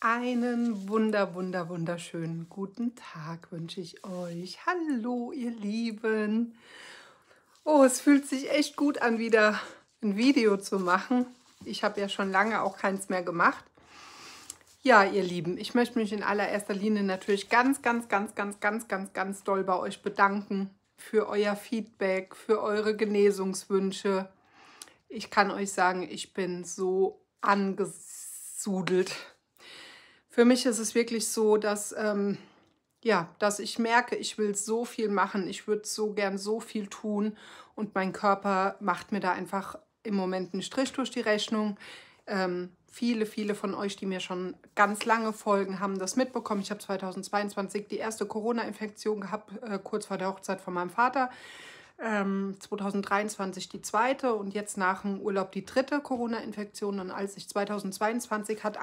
Einen wunder, wunder, wunderschönen guten Tag wünsche ich euch. Hallo, ihr Lieben. Oh, es fühlt sich echt gut an, wieder ein Video zu machen. Ich habe ja schon lange auch keins mehr gemacht. Ja, ihr Lieben, ich möchte mich in allererster Linie natürlich ganz, ganz, ganz, ganz, ganz, ganz, ganz doll bei euch bedanken für euer Feedback, für eure Genesungswünsche. Ich kann euch sagen, ich bin so angesudelt für mich ist es wirklich so, dass, ähm, ja, dass ich merke, ich will so viel machen, ich würde so gern so viel tun und mein Körper macht mir da einfach im Moment einen Strich durch die Rechnung. Ähm, viele, viele von euch, die mir schon ganz lange folgen, haben das mitbekommen. Ich habe 2022 die erste Corona-Infektion gehabt, äh, kurz vor der Hochzeit von meinem Vater ähm, 2023 die zweite und jetzt nach dem Urlaub die dritte Corona-Infektion. Und als ich 2022 hat,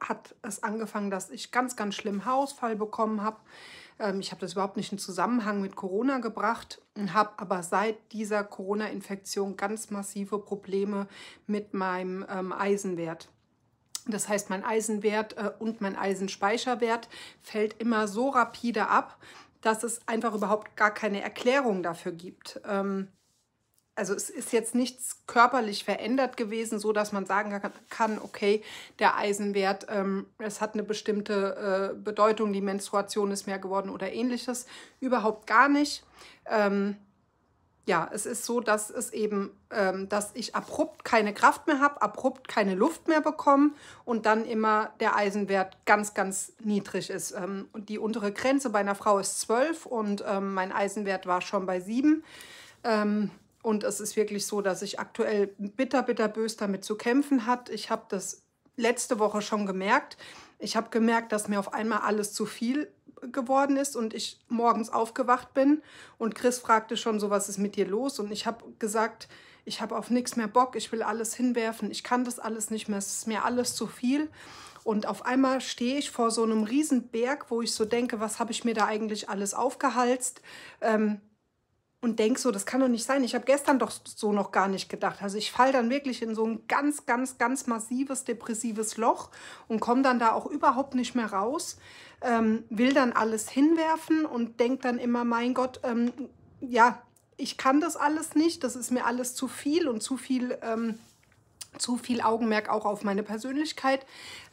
hat es angefangen, dass ich ganz, ganz schlimm Hausfall bekommen habe. Ähm, ich habe das überhaupt nicht in Zusammenhang mit Corona gebracht und habe aber seit dieser Corona-Infektion ganz massive Probleme mit meinem ähm, Eisenwert. Das heißt, mein Eisenwert äh, und mein Eisenspeicherwert fällt immer so rapide ab, dass es einfach überhaupt gar keine Erklärung dafür gibt. Ähm, also es ist jetzt nichts körperlich verändert gewesen, so dass man sagen kann, okay, der Eisenwert, ähm, es hat eine bestimmte äh, Bedeutung, die Menstruation ist mehr geworden oder ähnliches. Überhaupt gar nicht. Ähm, ja, es ist so, dass es eben, ähm, dass ich abrupt keine Kraft mehr habe, abrupt keine Luft mehr bekomme und dann immer der Eisenwert ganz, ganz niedrig ist. Ähm, und die untere Grenze bei einer Frau ist 12 und ähm, mein Eisenwert war schon bei 7. Ähm, und es ist wirklich so, dass ich aktuell bitter, bitter bitterbös damit zu kämpfen hat. Ich habe das letzte Woche schon gemerkt. Ich habe gemerkt, dass mir auf einmal alles zu viel geworden ist und ich morgens aufgewacht bin und Chris fragte schon so, was ist mit dir los? Und ich habe gesagt, ich habe auf nichts mehr Bock, ich will alles hinwerfen, ich kann das alles nicht mehr, es ist mir alles zu viel. Und auf einmal stehe ich vor so einem Berg, wo ich so denke, was habe ich mir da eigentlich alles aufgehalst? Ähm, und denke so, das kann doch nicht sein. Ich habe gestern doch so noch gar nicht gedacht. Also ich falle dann wirklich in so ein ganz, ganz, ganz massives depressives Loch und komme dann da auch überhaupt nicht mehr raus ähm, will dann alles hinwerfen und denkt dann immer, mein Gott, ähm, ja, ich kann das alles nicht, das ist mir alles zu viel und zu viel, ähm, zu viel Augenmerk auch auf meine Persönlichkeit.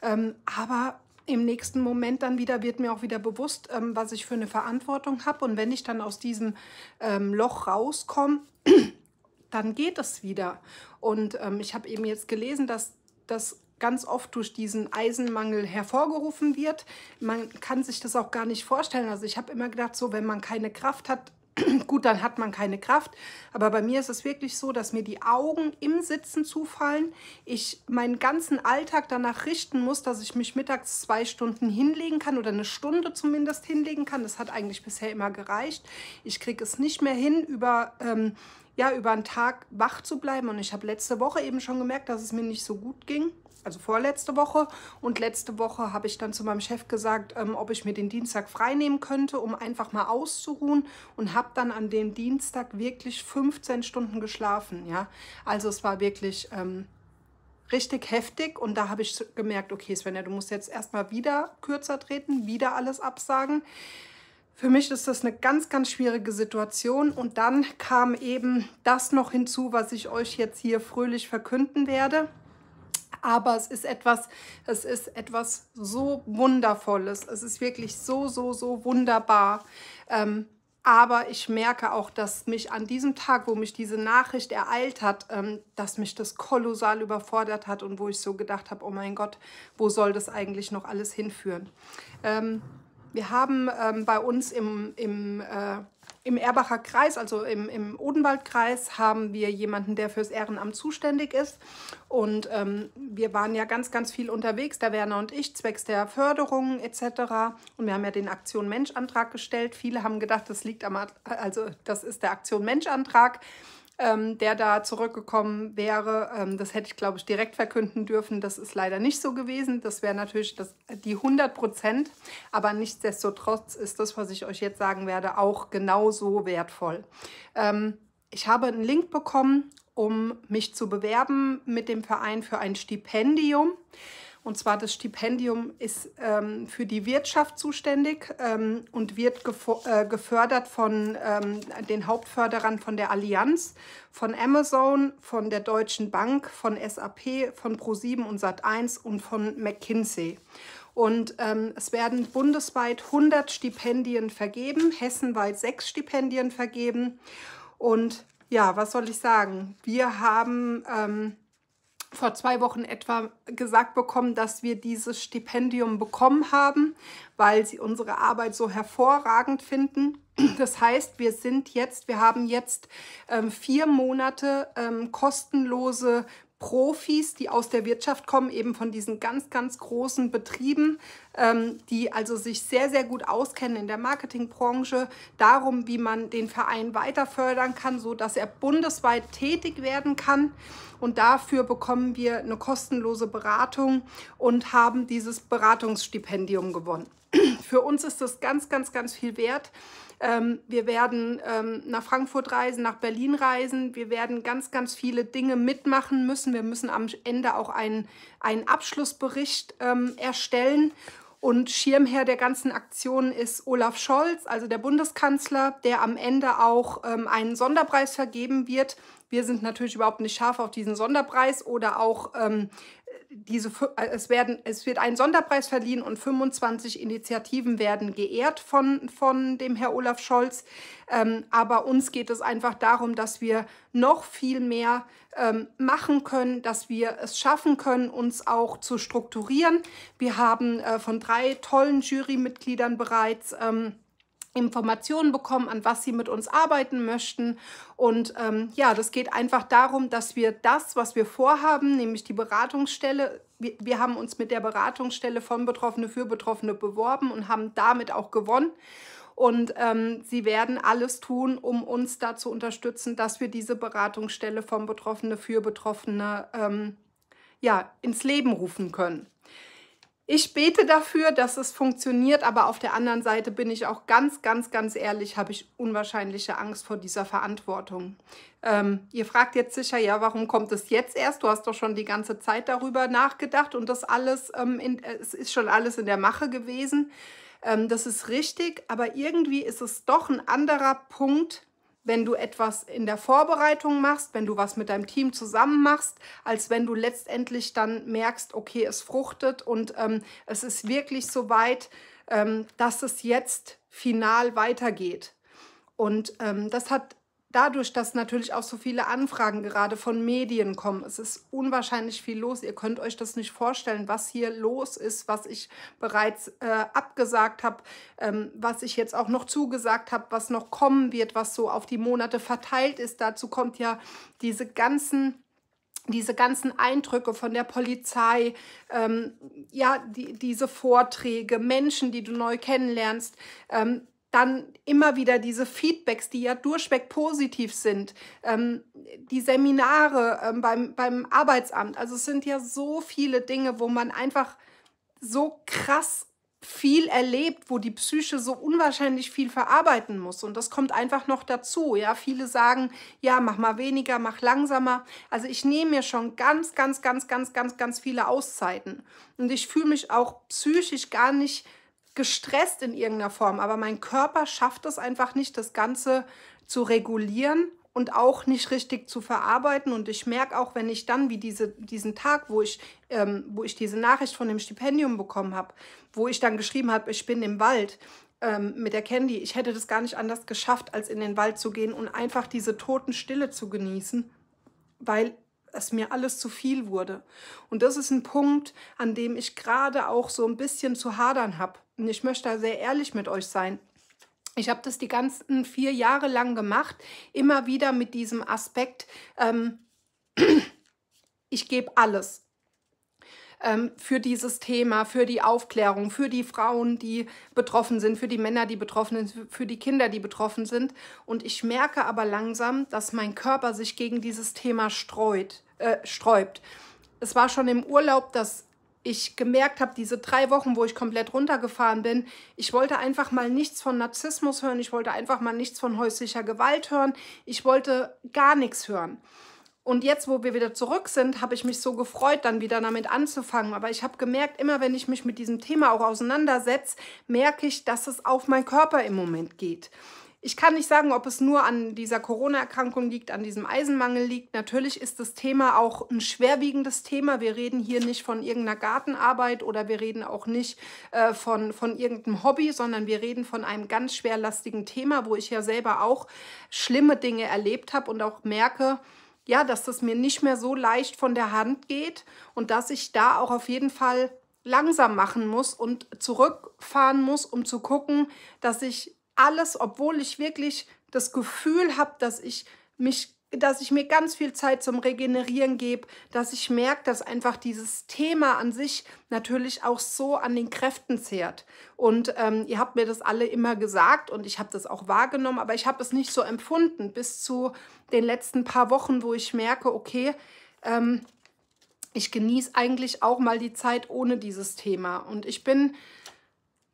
Ähm, aber im nächsten Moment dann wieder wird mir auch wieder bewusst, ähm, was ich für eine Verantwortung habe. Und wenn ich dann aus diesem ähm, Loch rauskomme, dann geht es wieder. Und ich habe eben jetzt gelesen, dass das ganz oft durch diesen Eisenmangel hervorgerufen wird. Man kann sich das auch gar nicht vorstellen. Also ich habe immer gedacht, so wenn man keine Kraft hat, gut, dann hat man keine Kraft. Aber bei mir ist es wirklich so, dass mir die Augen im Sitzen zufallen. Ich meinen ganzen Alltag danach richten muss, dass ich mich mittags zwei Stunden hinlegen kann oder eine Stunde zumindest hinlegen kann. Das hat eigentlich bisher immer gereicht. Ich kriege es nicht mehr hin über... Ähm, ja, über einen Tag wach zu bleiben. Und ich habe letzte Woche eben schon gemerkt, dass es mir nicht so gut ging also vorletzte Woche. Und letzte Woche habe ich dann zu meinem Chef gesagt, ähm, ob ich mir den Dienstag freinehmen könnte, um einfach mal auszuruhen. Und habe dann an dem Dienstag wirklich 15 Stunden geschlafen. Ja? Also es war wirklich ähm, richtig heftig. Und da habe ich gemerkt, okay Svenja, du musst jetzt erstmal wieder kürzer treten, wieder alles absagen. Für mich ist das eine ganz, ganz schwierige Situation. Und dann kam eben das noch hinzu, was ich euch jetzt hier fröhlich verkünden werde aber es ist etwas, es ist etwas so Wundervolles. Es ist wirklich so, so, so wunderbar. Ähm, aber ich merke auch, dass mich an diesem Tag, wo mich diese Nachricht ereilt hat, ähm, dass mich das kolossal überfordert hat und wo ich so gedacht habe, oh mein Gott, wo soll das eigentlich noch alles hinführen? Ähm, wir haben ähm, bei uns im, im äh, im Erbacher Kreis, also im, im Odenwaldkreis, haben wir jemanden, der fürs Ehrenamt zuständig ist. Und ähm, wir waren ja ganz, ganz viel unterwegs, der Werner und ich, zwecks der Förderung etc. Und wir haben ja den Aktion Mensch Antrag gestellt. Viele haben gedacht, das liegt am, also das ist der Aktion Mensch Antrag ähm, der da zurückgekommen wäre. Ähm, das hätte ich, glaube ich, direkt verkünden dürfen. Das ist leider nicht so gewesen. Das wäre natürlich das, die 100 Prozent. Aber nichtsdestotrotz ist das, was ich euch jetzt sagen werde, auch genauso wertvoll. Ähm, ich habe einen Link bekommen, um mich zu bewerben mit dem Verein für ein Stipendium. Und zwar das Stipendium ist ähm, für die Wirtschaft zuständig ähm, und wird äh, gefördert von ähm, den Hauptförderern von der Allianz, von Amazon, von der Deutschen Bank, von SAP, von ProSieben und Sat1 und von McKinsey. Und ähm, es werden bundesweit 100 Stipendien vergeben, hessenweit sechs Stipendien vergeben. Und ja, was soll ich sagen? Wir haben ähm, vor zwei Wochen etwa gesagt bekommen, dass wir dieses Stipendium bekommen haben, weil sie unsere Arbeit so hervorragend finden. Das heißt, wir sind jetzt, wir haben jetzt ähm, vier Monate ähm, kostenlose Profis, die aus der Wirtschaft kommen, eben von diesen ganz, ganz großen Betrieben, ähm, die also sich sehr, sehr gut auskennen in der Marketingbranche, darum, wie man den Verein weiter fördern kann, sodass er bundesweit tätig werden kann. Und dafür bekommen wir eine kostenlose Beratung und haben dieses Beratungsstipendium gewonnen. Für uns ist das ganz, ganz, ganz viel wert. Ähm, wir werden ähm, nach Frankfurt reisen, nach Berlin reisen. Wir werden ganz, ganz viele Dinge mitmachen müssen. Wir müssen am Ende auch einen, einen Abschlussbericht ähm, erstellen. Und Schirmherr der ganzen Aktion ist Olaf Scholz, also der Bundeskanzler, der am Ende auch ähm, einen Sonderpreis vergeben wird. Wir sind natürlich überhaupt nicht scharf auf diesen Sonderpreis oder auch ähm, diese, äh, es, werden, es wird ein Sonderpreis verliehen und 25 Initiativen werden geehrt von, von dem Herr Olaf Scholz. Ähm, aber uns geht es einfach darum, dass wir noch viel mehr ähm, machen können, dass wir es schaffen können, uns auch zu strukturieren. Wir haben äh, von drei tollen Jurymitgliedern bereits ähm, Informationen bekommen, an was sie mit uns arbeiten möchten. Und ähm, ja, das geht einfach darum, dass wir das, was wir vorhaben, nämlich die Beratungsstelle, wir, wir haben uns mit der Beratungsstelle von Betroffene für Betroffene beworben und haben damit auch gewonnen. Und ähm, sie werden alles tun, um uns da zu unterstützen, dass wir diese Beratungsstelle von Betroffene für Betroffene ähm, ja, ins Leben rufen können ich bete dafür, dass es funktioniert, aber auf der anderen Seite bin ich auch ganz, ganz, ganz ehrlich, habe ich unwahrscheinliche Angst vor dieser Verantwortung. Ähm, ihr fragt jetzt sicher, ja, warum kommt es jetzt erst? Du hast doch schon die ganze Zeit darüber nachgedacht und das alles, ähm, in, es ist schon alles in der Mache gewesen. Ähm, das ist richtig, aber irgendwie ist es doch ein anderer Punkt, wenn du etwas in der Vorbereitung machst, wenn du was mit deinem Team zusammen machst, als wenn du letztendlich dann merkst, okay, es fruchtet und ähm, es ist wirklich so weit, ähm, dass es jetzt final weitergeht. Und ähm, das hat dadurch, dass natürlich auch so viele Anfragen gerade von Medien kommen, es ist unwahrscheinlich viel los. Ihr könnt euch das nicht vorstellen, was hier los ist, was ich bereits äh, abgesagt habe, ähm, was ich jetzt auch noch zugesagt habe, was noch kommen wird, was so auf die Monate verteilt ist. Dazu kommt ja diese ganzen diese ganzen Eindrücke von der Polizei, ähm, ja, die, diese Vorträge, Menschen, die du neu kennenlernst, ähm, dann immer wieder diese Feedbacks, die ja durchweg positiv sind, ähm, die Seminare ähm, beim, beim Arbeitsamt. Also es sind ja so viele Dinge, wo man einfach so krass viel erlebt, wo die Psyche so unwahrscheinlich viel verarbeiten muss. Und das kommt einfach noch dazu. Ja, viele sagen, ja, mach mal weniger, mach langsamer. Also ich nehme mir schon ganz, ganz, ganz, ganz, ganz, ganz viele Auszeiten. Und ich fühle mich auch psychisch gar nicht gestresst in irgendeiner Form, aber mein Körper schafft es einfach nicht, das Ganze zu regulieren und auch nicht richtig zu verarbeiten. Und ich merke auch, wenn ich dann wie diese, diesen Tag, wo ich, ähm, wo ich diese Nachricht von dem Stipendium bekommen habe, wo ich dann geschrieben habe, ich bin im Wald ähm, mit der Candy, ich hätte das gar nicht anders geschafft, als in den Wald zu gehen und einfach diese Totenstille zu genießen, weil es mir alles zu viel wurde. Und das ist ein Punkt, an dem ich gerade auch so ein bisschen zu hadern habe. Und ich möchte da sehr ehrlich mit euch sein. Ich habe das die ganzen vier Jahre lang gemacht, immer wieder mit diesem Aspekt, ähm, ich gebe alles ähm, für dieses Thema, für die Aufklärung, für die Frauen, die betroffen sind, für die Männer, die betroffen sind, für die Kinder, die betroffen sind. Und ich merke aber langsam, dass mein Körper sich gegen dieses Thema streut. Äh, sträubt. Es war schon im Urlaub, dass ich gemerkt habe, diese drei Wochen, wo ich komplett runtergefahren bin, ich wollte einfach mal nichts von Narzissmus hören, ich wollte einfach mal nichts von häuslicher Gewalt hören, ich wollte gar nichts hören. Und jetzt, wo wir wieder zurück sind, habe ich mich so gefreut, dann wieder damit anzufangen. Aber ich habe gemerkt, immer wenn ich mich mit diesem Thema auch auseinandersetze, merke ich, dass es auf meinen Körper im Moment geht. Ich kann nicht sagen, ob es nur an dieser Corona-Erkrankung liegt, an diesem Eisenmangel liegt. Natürlich ist das Thema auch ein schwerwiegendes Thema. Wir reden hier nicht von irgendeiner Gartenarbeit oder wir reden auch nicht äh, von, von irgendeinem Hobby, sondern wir reden von einem ganz schwerlastigen Thema, wo ich ja selber auch schlimme Dinge erlebt habe und auch merke, ja, dass das mir nicht mehr so leicht von der Hand geht und dass ich da auch auf jeden Fall langsam machen muss und zurückfahren muss, um zu gucken, dass ich alles, obwohl ich wirklich das Gefühl habe, dass ich mich dass ich mir ganz viel Zeit zum Regenerieren gebe, dass ich merke, dass einfach dieses Thema an sich natürlich auch so an den Kräften zehrt. Und ähm, ihr habt mir das alle immer gesagt und ich habe das auch wahrgenommen, aber ich habe es nicht so empfunden bis zu den letzten paar Wochen, wo ich merke, okay, ähm, ich genieße eigentlich auch mal die Zeit ohne dieses Thema. Und ich bin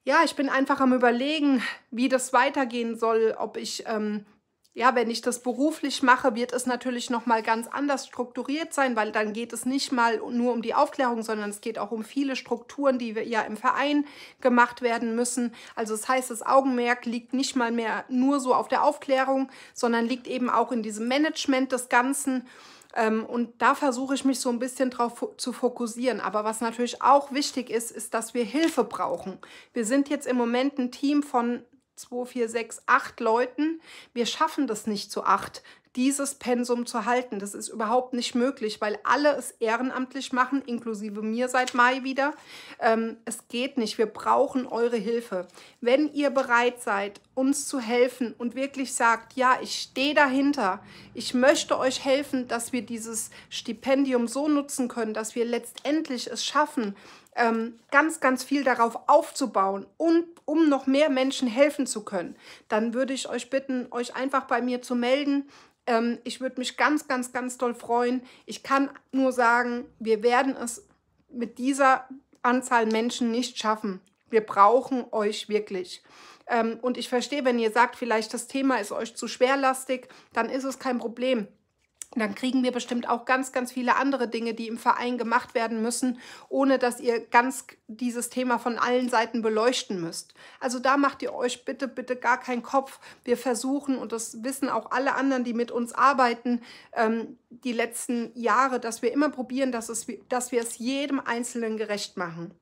ja, ich bin einfach am Überlegen, wie das weitergehen soll, ob ich, ähm, ja, wenn ich das beruflich mache, wird es natürlich nochmal ganz anders strukturiert sein, weil dann geht es nicht mal nur um die Aufklärung, sondern es geht auch um viele Strukturen, die wir ja im Verein gemacht werden müssen. Also das heißt, das Augenmerk liegt nicht mal mehr nur so auf der Aufklärung, sondern liegt eben auch in diesem Management des Ganzen. Ähm, und da versuche ich mich so ein bisschen drauf fo zu fokussieren. Aber was natürlich auch wichtig ist, ist, dass wir Hilfe brauchen. Wir sind jetzt im Moment ein Team von 2, 4, 6, 8 Leuten. Wir schaffen das nicht zu acht dieses Pensum zu halten. Das ist überhaupt nicht möglich, weil alle es ehrenamtlich machen, inklusive mir seit Mai wieder. Ähm, es geht nicht. Wir brauchen eure Hilfe. Wenn ihr bereit seid, uns zu helfen und wirklich sagt, ja, ich stehe dahinter, ich möchte euch helfen, dass wir dieses Stipendium so nutzen können, dass wir letztendlich es schaffen, ähm, ganz, ganz viel darauf aufzubauen und um noch mehr Menschen helfen zu können, dann würde ich euch bitten, euch einfach bei mir zu melden. Ähm, ich würde mich ganz, ganz, ganz doll freuen. Ich kann nur sagen, wir werden es mit dieser Anzahl Menschen nicht schaffen. Wir brauchen euch wirklich. Ähm, und ich verstehe, wenn ihr sagt, vielleicht das Thema ist euch zu schwerlastig, dann ist es kein Problem dann kriegen wir bestimmt auch ganz, ganz viele andere Dinge, die im Verein gemacht werden müssen, ohne dass ihr ganz dieses Thema von allen Seiten beleuchten müsst. Also da macht ihr euch bitte, bitte gar keinen Kopf. Wir versuchen, und das wissen auch alle anderen, die mit uns arbeiten, ähm, die letzten Jahre, dass wir immer probieren, dass, es, dass wir es jedem Einzelnen gerecht machen.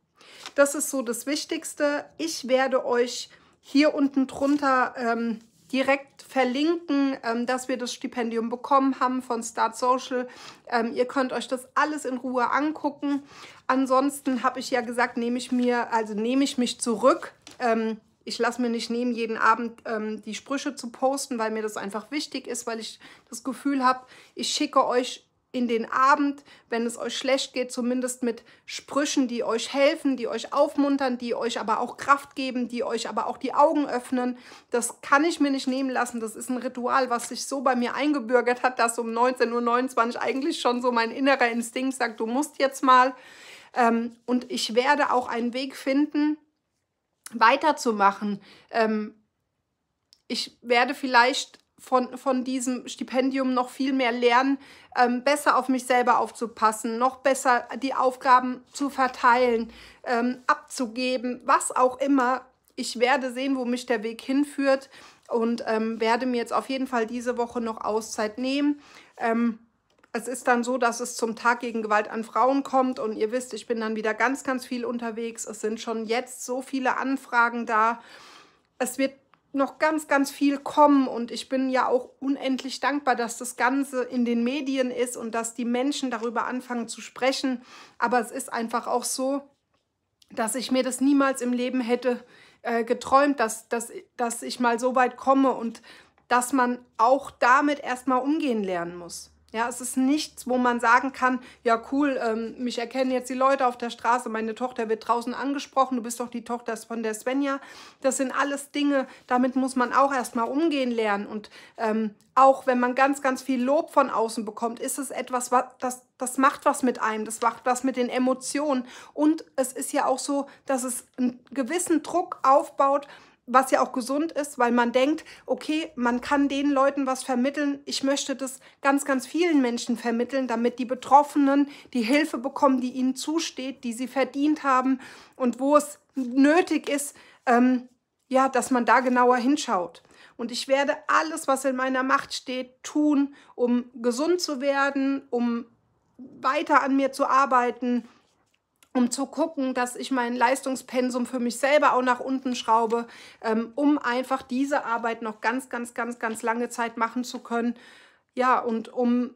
Das ist so das Wichtigste. Ich werde euch hier unten drunter... Ähm, direkt verlinken, ähm, dass wir das Stipendium bekommen haben von Start Social. Ähm, ihr könnt euch das alles in Ruhe angucken. Ansonsten habe ich ja gesagt, nehme ich mir, also nehme ich mich zurück. Ähm, ich lasse mir nicht nehmen, jeden Abend ähm, die Sprüche zu posten, weil mir das einfach wichtig ist, weil ich das Gefühl habe, ich schicke euch in den Abend, wenn es euch schlecht geht, zumindest mit Sprüchen, die euch helfen, die euch aufmuntern, die euch aber auch Kraft geben, die euch aber auch die Augen öffnen. Das kann ich mir nicht nehmen lassen. Das ist ein Ritual, was sich so bei mir eingebürgert hat, dass um 19.29 Uhr eigentlich schon so mein innerer Instinkt sagt, du musst jetzt mal. Ähm, und ich werde auch einen Weg finden, weiterzumachen. Ähm, ich werde vielleicht von, von diesem Stipendium noch viel mehr lernen, ähm, besser auf mich selber aufzupassen, noch besser die Aufgaben zu verteilen, ähm, abzugeben, was auch immer. Ich werde sehen, wo mich der Weg hinführt und ähm, werde mir jetzt auf jeden Fall diese Woche noch Auszeit nehmen. Ähm, es ist dann so, dass es zum Tag gegen Gewalt an Frauen kommt und ihr wisst, ich bin dann wieder ganz, ganz viel unterwegs. Es sind schon jetzt so viele Anfragen da. Es wird noch ganz, ganz viel kommen und ich bin ja auch unendlich dankbar, dass das Ganze in den Medien ist und dass die Menschen darüber anfangen zu sprechen. Aber es ist einfach auch so, dass ich mir das niemals im Leben hätte äh, geträumt, dass, dass, dass ich mal so weit komme und dass man auch damit erstmal umgehen lernen muss. Ja, es ist nichts, wo man sagen kann, ja cool, ähm, mich erkennen jetzt die Leute auf der Straße, meine Tochter wird draußen angesprochen, du bist doch die Tochter von der Svenja. Das sind alles Dinge, damit muss man auch erstmal umgehen lernen. Und ähm, auch wenn man ganz, ganz viel Lob von außen bekommt, ist es etwas, was, das, das macht was mit einem, das macht was mit den Emotionen. Und es ist ja auch so, dass es einen gewissen Druck aufbaut, was ja auch gesund ist, weil man denkt, okay, man kann den Leuten was vermitteln. Ich möchte das ganz, ganz vielen Menschen vermitteln, damit die Betroffenen die Hilfe bekommen, die ihnen zusteht, die sie verdient haben und wo es nötig ist, ähm, ja, dass man da genauer hinschaut. Und ich werde alles, was in meiner Macht steht, tun, um gesund zu werden, um weiter an mir zu arbeiten, um zu gucken, dass ich mein Leistungspensum für mich selber auch nach unten schraube, ähm, um einfach diese Arbeit noch ganz, ganz, ganz, ganz lange Zeit machen zu können. Ja, und um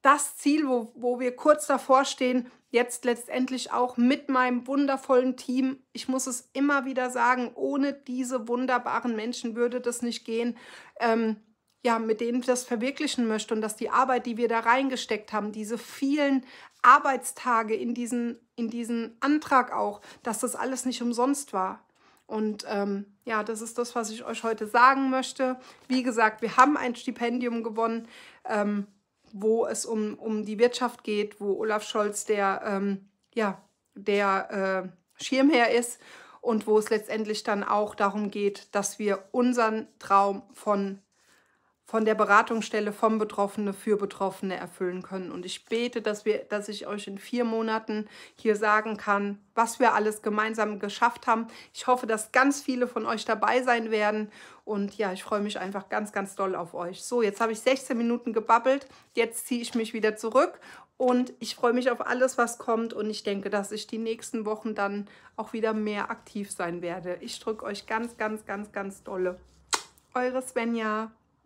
das Ziel, wo, wo wir kurz davor stehen, jetzt letztendlich auch mit meinem wundervollen Team. Ich muss es immer wieder sagen, ohne diese wunderbaren Menschen würde das nicht gehen. Ähm, ja, mit denen das verwirklichen möchte und dass die Arbeit, die wir da reingesteckt haben, diese vielen Arbeitstage in diesen, in diesen Antrag auch, dass das alles nicht umsonst war. Und ähm, ja, das ist das, was ich euch heute sagen möchte. Wie gesagt, wir haben ein Stipendium gewonnen, ähm, wo es um, um die Wirtschaft geht, wo Olaf Scholz der, ähm, ja, der äh, Schirmherr ist und wo es letztendlich dann auch darum geht, dass wir unseren Traum von von der Beratungsstelle vom Betroffene für Betroffene erfüllen können. Und ich bete, dass, wir, dass ich euch in vier Monaten hier sagen kann, was wir alles gemeinsam geschafft haben. Ich hoffe, dass ganz viele von euch dabei sein werden. Und ja, ich freue mich einfach ganz, ganz doll auf euch. So, jetzt habe ich 16 Minuten gebabbelt. Jetzt ziehe ich mich wieder zurück und ich freue mich auf alles, was kommt. Und ich denke, dass ich die nächsten Wochen dann auch wieder mehr aktiv sein werde. Ich drücke euch ganz, ganz, ganz, ganz dolle. Eure Svenja.